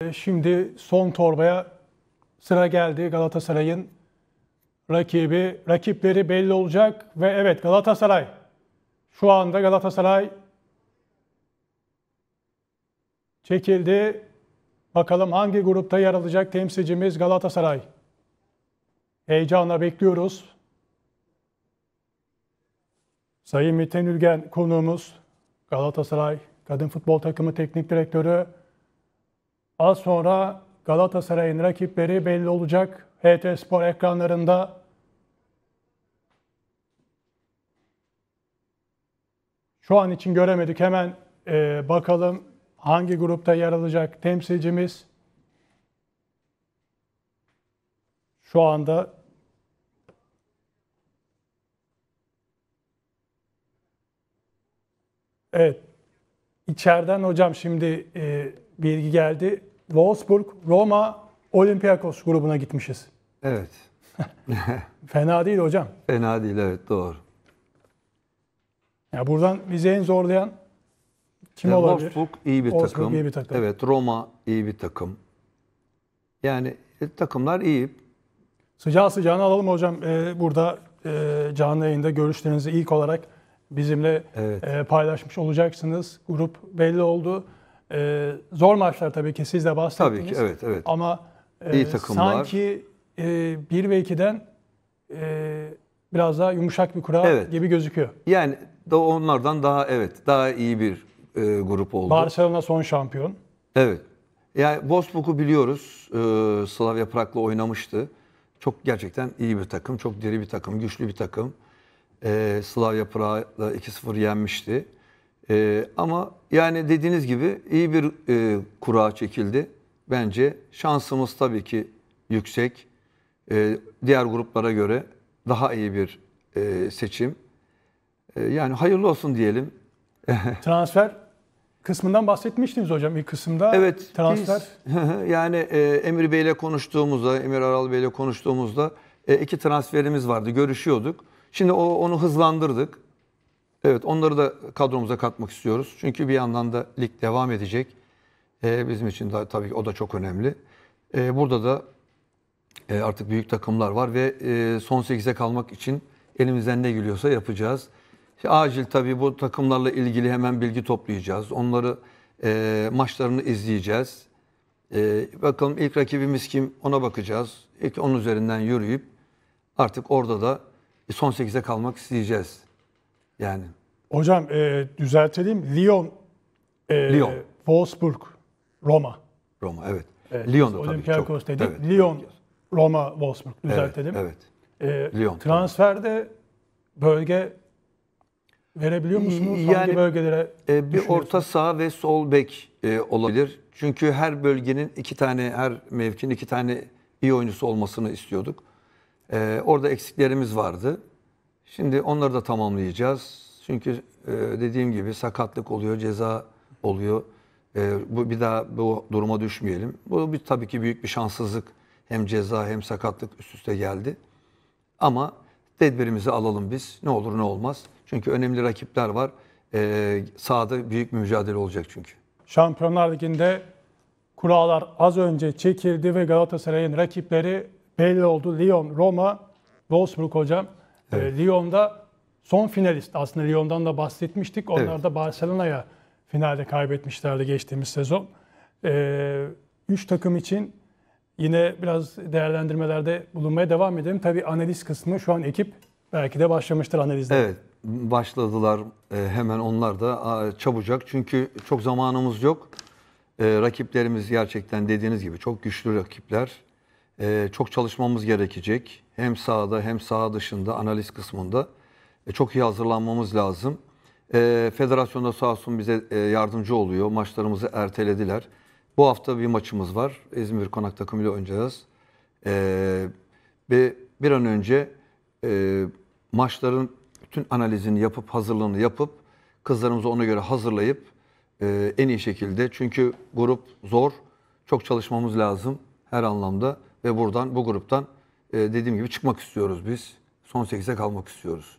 Ee, şimdi son torbaya sıra geldi Galatasaray'ın rakibi, rakipleri belli olacak ve evet Galatasaray şu anda Galatasaray çekildi. Bakalım hangi grupta yer alacak temsilcimiz Galatasaray. Heyecanla bekliyoruz. Sayın Miten Ülgen konuğumuz Galatasaray Kadın Futbol Takımı Teknik Direktörü Az sonra Galatasaray'ın rakipleri belli olacak. HT Spor ekranlarında şu an için göremedik. Hemen e, bakalım hangi grupta yer alacak temsilcimiz. Şu anda Evet. İçeriden hocam şimdi e, bilgi geldi. Wolfsburg, Roma, Olympiakos grubuna gitmişiz. Evet. Fena değil hocam. Fena değil evet doğru. Ya buradan bizi en zorlayan kim yani e, olabilir? Wolfsburg iyi bir Wolfsburg takım. iyi bir takım. Evet Roma iyi bir takım. Yani e, takımlar iyi. Sıcağı sıcağına alalım hocam. Ee, burada e, canlı yayında görüşlerinizi ilk olarak bizimle evet. e, paylaşmış olacaksınız. Grup belli oldu. E, zor maçlar tabii ki siz de bahsettiniz. Tabii ki evet evet. Ama e, İyi takımlar. sanki e, 1 ve 2'den e, biraz daha yumuşak bir kura evet. gibi gözüküyor. Yani da onlardan daha evet daha iyi bir e, grup oldu. Barcelona son şampiyon. Evet. Yani Wolfsburg'u biliyoruz. E, Slavia Prag'la oynamıştı. Çok gerçekten iyi bir takım. Çok diri bir takım. Güçlü bir takım. E, Slavia Prag'la 2-0 yenmişti. E, ama yani dediğiniz gibi iyi bir e, kura çekildi. Bence şansımız tabii ki yüksek. E, diğer gruplara göre daha iyi bir e, seçim. E, yani hayırlı olsun diyelim. Transfer kısmından bahsetmiştiniz hocam ilk kısımda. Evet. Transfer. Biz, yani e, Emir Bey ile konuştuğumuzda, Emir Aral Bey ile konuştuğumuzda e, iki transferimiz vardı. Görüşüyorduk. Şimdi o, onu hızlandırdık. Evet onları da kadromuza katmak istiyoruz. Çünkü bir yandan da lig devam edecek. Ee, bizim için de tabii ki o da çok önemli. Ee, burada da e, artık büyük takımlar var ve e, son 8'e kalmak için elimizden ne geliyorsa yapacağız. İşte acil tabii bu takımlarla ilgili hemen bilgi toplayacağız. Onları e, maçlarını izleyeceğiz. E, bakalım ilk rakibimiz kim ona bakacağız. İlk 10 üzerinden yürüyüp artık orada da e, son 8'e kalmak isteyeceğiz. Yani. Hocam e, düzeltelim. Lyon, e, Lyon, Wolfsburg, Roma. Roma evet. evet Lyon da tabii çok. Dedik. Evet, Lyon, Roma, Wolfsburg düzeltelim. Evet. evet. E, Lyon. Transferde bölge verebiliyor musunuz? Yani, Hangi bölgelere e, Bir orta saha ve sol bek e, olabilir. Çünkü her bölgenin iki tane, her mevkinin iki tane iyi oyuncusu olmasını istiyorduk. E, orada eksiklerimiz vardı. Şimdi onları da tamamlayacağız. Çünkü e, dediğim gibi sakatlık oluyor, ceza oluyor. E, bu bir daha bu duruma düşmeyelim. Bu bir, tabii ki büyük bir şanssızlık. Hem ceza hem sakatlık üst üste geldi. Ama tedbirimizi alalım biz. Ne olur ne olmaz. Çünkü önemli rakipler var. E, büyük bir mücadele olacak çünkü. Şampiyonlar Ligi'nde kurallar az önce çekildi ve Galatasaray'ın rakipleri belli oldu. Lyon, Roma, Wolfsburg hocam. Ee, evet. E, Lyon'da son finalist. Aslında Lyon'dan da bahsetmiştik. Onlar evet. da Barcelona'ya finalde kaybetmişlerdi geçtiğimiz sezon. Ee, üç takım için yine biraz değerlendirmelerde bulunmaya devam edelim. Tabii analiz kısmı şu an ekip belki de başlamıştır analizde. Evet başladılar ee, hemen onlar da çabucak. Çünkü çok zamanımız yok. Rakiplerimiz gerçekten dediğiniz gibi çok güçlü rakipler. Çok çalışmamız gerekecek hem sahada hem saha dışında analiz kısmında e, çok iyi hazırlanmamız lazım. E, federasyonda sağ olsun bize e, yardımcı oluyor. Maçlarımızı ertelediler. Bu hafta bir maçımız var. İzmir Konak takımıyla oynayacağız. E, ve bir an önce e, maçların bütün analizini yapıp hazırlığını yapıp kızlarımızı ona göre hazırlayıp e, en iyi şekilde çünkü grup zor çok çalışmamız lazım her anlamda ve buradan bu gruptan e, dediğim gibi çıkmak istiyoruz biz. Son 8'e kalmak istiyoruz.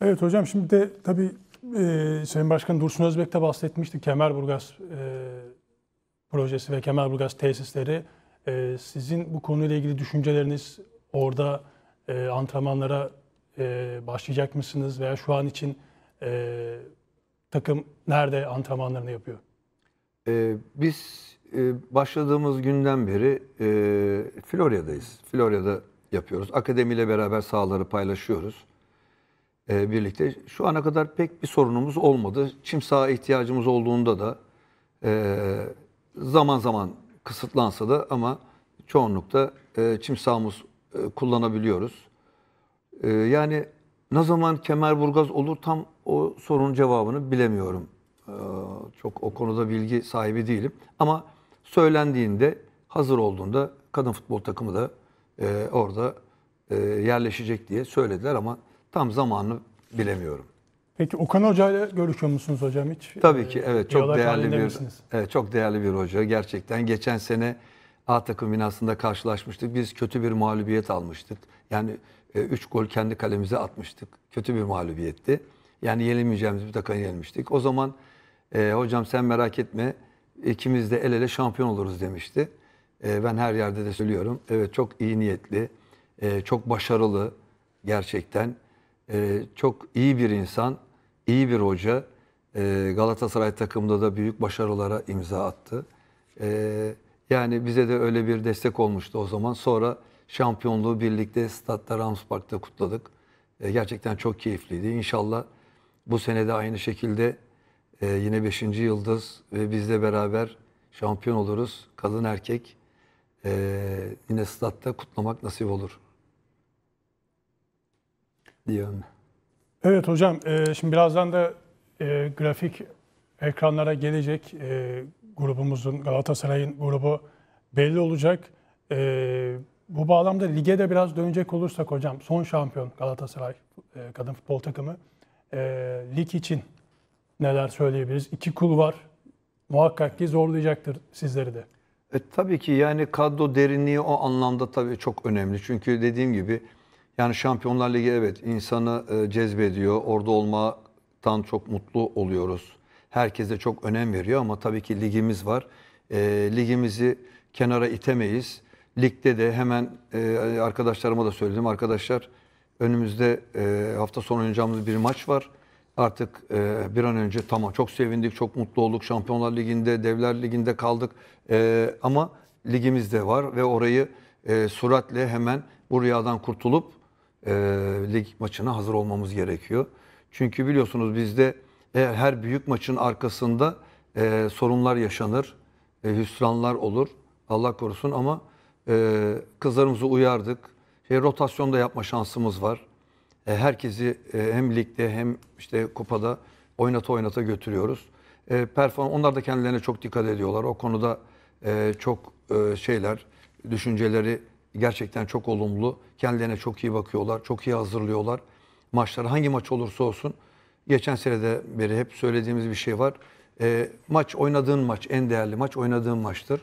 Evet hocam şimdi de tabii e, Sayın Başkan Dursun Özbek de bahsetmişti. Kemerburgaz e, projesi ve Kemerburgaz tesisleri. E, sizin bu konuyla ilgili düşünceleriniz orada e, antrenmanlara e, başlayacak mısınız veya şu an için e, takım nerede antrenmanlarını yapıyor? Ee, biz ee, başladığımız günden beri e, Florya'dayız. Florya'da yapıyoruz. Akademiyle beraber sahaları paylaşıyoruz. E, birlikte şu ana kadar pek bir sorunumuz olmadı. Çim saha ihtiyacımız olduğunda da e, zaman zaman kısıtlansa da ama çoğunlukta e, çim sahamız e, kullanabiliyoruz. E, yani ne zaman Kemerburgaz olur tam o sorunun cevabını bilemiyorum. Ee, çok o konuda bilgi sahibi değilim. Ama söylendiğinde hazır olduğunda kadın futbol takımı da e, orada e, yerleşecek diye söylediler ama tam zamanını bilemiyorum. Peki Okan Hoca ile görüşüyor musunuz hocam hiç? Tabii ki e, evet çok değerli bir evet, çok değerli bir hoca gerçekten geçen sene A takım binasında karşılaşmıştık. Biz kötü bir mağlubiyet almıştık. Yani 3 e, gol kendi kalemize atmıştık. Kötü bir mağlubiyetti. Yani yenilmeyeceğimiz bir takım yenilmiştik. O zaman e, hocam sen merak etme ikimiz de el ele şampiyon oluruz demişti. E, ben her yerde de söylüyorum. Evet çok iyi niyetli, e, çok başarılı gerçekten. E, çok iyi bir insan, iyi bir hoca. Galatasaray takımında da büyük başarılara imza attı. yani bize de öyle bir destek olmuştu o zaman. Sonra şampiyonluğu birlikte Stad'da Ramspark'ta kutladık. gerçekten çok keyifliydi. İnşallah bu sene de aynı şekilde ee, yine 5. Yıldız ve bizle beraber şampiyon oluruz. Kadın erkek ee, yine statta kutlamak nasip olur. Diyorum. Evet hocam, e, şimdi birazdan da e, grafik ekranlara gelecek. E, grubumuzun, Galatasaray'ın grubu belli olacak. E, bu bağlamda lige de biraz dönecek olursak hocam, son şampiyon Galatasaray e, kadın futbol takımı. E, lig için neler söyleyebiliriz? İki kul var. Muhakkak ki zorlayacaktır sizleri de. E, tabii ki yani kadro derinliği o anlamda tabii çok önemli. Çünkü dediğim gibi yani Şampiyonlar Ligi evet insanı e, cezbediyor. Orada olmaktan çok mutlu oluyoruz. Herkese çok önem veriyor ama tabii ki ligimiz var. E, ligimizi kenara itemeyiz. Ligde de hemen e, arkadaşlarıma da söyledim. Arkadaşlar önümüzde e, hafta sonu oynayacağımız bir maç var artık e, bir an önce tamam çok sevindik, çok mutlu olduk. Şampiyonlar Ligi'nde, Devler Ligi'nde kaldık. E, ama ligimiz de var ve orayı e, suratle hemen bu rüyadan kurtulup e, lig maçına hazır olmamız gerekiyor. Çünkü biliyorsunuz bizde eğer her büyük maçın arkasında e, sorunlar yaşanır, e, hüsranlar olur. Allah korusun ama e, kızlarımızı uyardık. Şey, rotasyonda yapma şansımız var. E, herkesi e, hem ligde hem işte kupada oynata oynata götürüyoruz. E, perform onlar da kendilerine çok dikkat ediyorlar. O konuda çok şeyler, düşünceleri gerçekten çok olumlu. Kendilerine çok iyi bakıyorlar, çok iyi hazırlıyorlar. Maçlar hangi maç olursa olsun geçen senede beri hep söylediğimiz bir şey var. maç oynadığın maç en değerli maç oynadığın maçtır.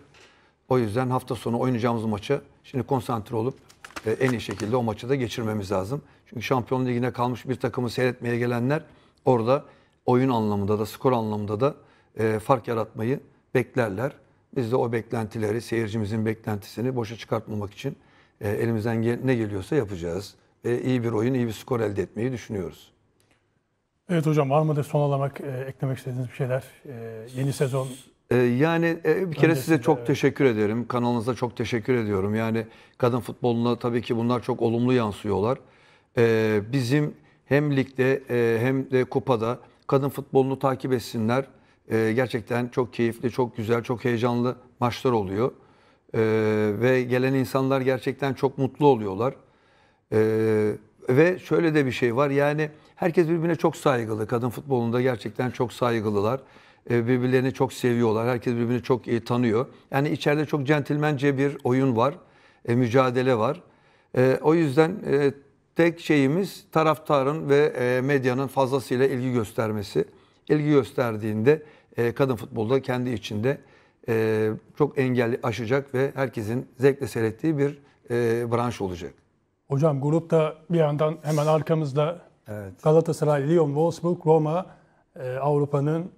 O yüzden hafta sonu oynayacağımız maça şimdi konsantre olup ee, en iyi şekilde o maçı da geçirmemiz lazım. Çünkü Şampiyon Ligi'ne kalmış bir takımı seyretmeye gelenler orada oyun anlamında da skor anlamında da e, fark yaratmayı beklerler. Biz de o beklentileri, seyircimizin beklentisini boşa çıkartmamak için e, elimizden ne geliyorsa yapacağız. Ve iyi bir oyun, iyi bir skor elde etmeyi düşünüyoruz. Evet hocam var mı da son olarak e, eklemek istediğiniz bir şeyler? E, yeni sezon ee, yani e, bir kere Öncesinde, size çok evet. teşekkür ederim. Kanalınıza çok teşekkür ediyorum. Yani kadın futboluna tabii ki bunlar çok olumlu yansıyorlar. Ee, bizim hem ligde e, hem de kupada kadın futbolunu takip etsinler. Ee, gerçekten çok keyifli, çok güzel, çok heyecanlı maçlar oluyor. ve gelen insanlar gerçekten çok mutlu oluyorlar. ve şöyle de bir şey var yani herkes birbirine çok saygılı. Kadın futbolunda gerçekten çok saygılılar. E, birbirlerini çok seviyorlar. Herkes birbirini çok iyi e, tanıyor. Yani içeride çok centilmence bir oyun var, e, mücadele var. O yüzden tek şeyimiz taraftarın ve medyanın fazlasıyla ilgi göstermesi. İlgi gösterdiğinde kadın futbolda kendi içinde çok engelli aşacak ve herkesin zevkle seyrettiği bir branş olacak. Hocam grupta bir yandan hemen arkamızda evet. Galatasaray, Lyon, Wolfsburg, Roma, Avrupa'nın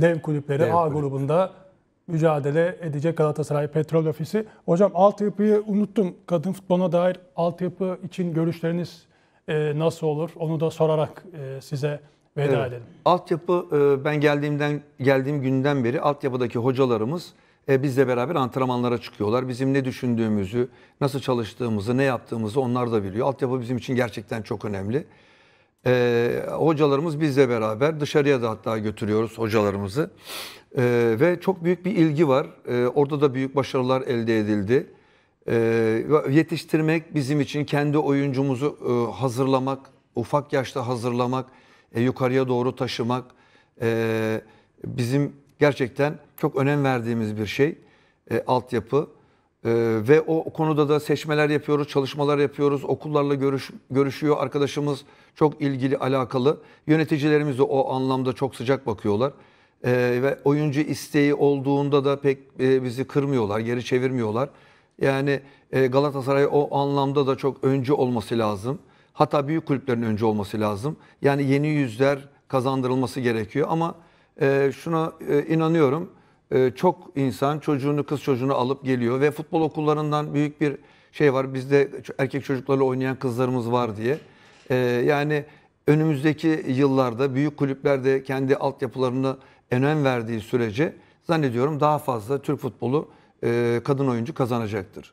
dev kulüpleri dev A kulüp. grubunda mücadele edecek Galatasaray Petrol Ofisi. Hocam altyapıyı unuttum. Kadın futboluna dair altyapı için görüşleriniz e, nasıl olur? Onu da sorarak e, size veda evet. edelim. Altyapı e, ben geldiğimden geldiğim günden beri altyapıdaki hocalarımız e, bizle beraber antrenmanlara çıkıyorlar. Bizim ne düşündüğümüzü, nasıl çalıştığımızı, ne yaptığımızı onlar da biliyor. Altyapı bizim için gerçekten çok önemli e, hocalarımız bizle beraber dışarıya da hatta götürüyoruz hocalarımızı. E, ve çok büyük bir ilgi var. E, orada da büyük başarılar elde edildi. E, yetiştirmek bizim için kendi oyuncumuzu e, hazırlamak, ufak yaşta hazırlamak, e, yukarıya doğru taşımak e, bizim gerçekten çok önem verdiğimiz bir şey. E, altyapı. Ee, ve o konuda da seçmeler yapıyoruz, çalışmalar yapıyoruz. Okullarla görüş, görüşüyor arkadaşımız çok ilgili, alakalı. Yöneticilerimiz de o anlamda çok sıcak bakıyorlar. Ee, ve oyuncu isteği olduğunda da pek e, bizi kırmıyorlar, geri çevirmiyorlar. Yani e, Galatasaray o anlamda da çok öncü olması lazım. Hatta büyük kulüplerin öncü olması lazım. Yani yeni yüzler kazandırılması gerekiyor ama e, şuna e, inanıyorum ee, çok insan çocuğunu kız çocuğunu alıp geliyor ve futbol okullarından büyük bir şey var. Bizde erkek çocuklarla oynayan kızlarımız var diye. Ee, yani önümüzdeki yıllarda büyük kulüplerde de kendi altyapılarını önem verdiği sürece zannediyorum daha fazla Türk futbolu e, kadın oyuncu kazanacaktır.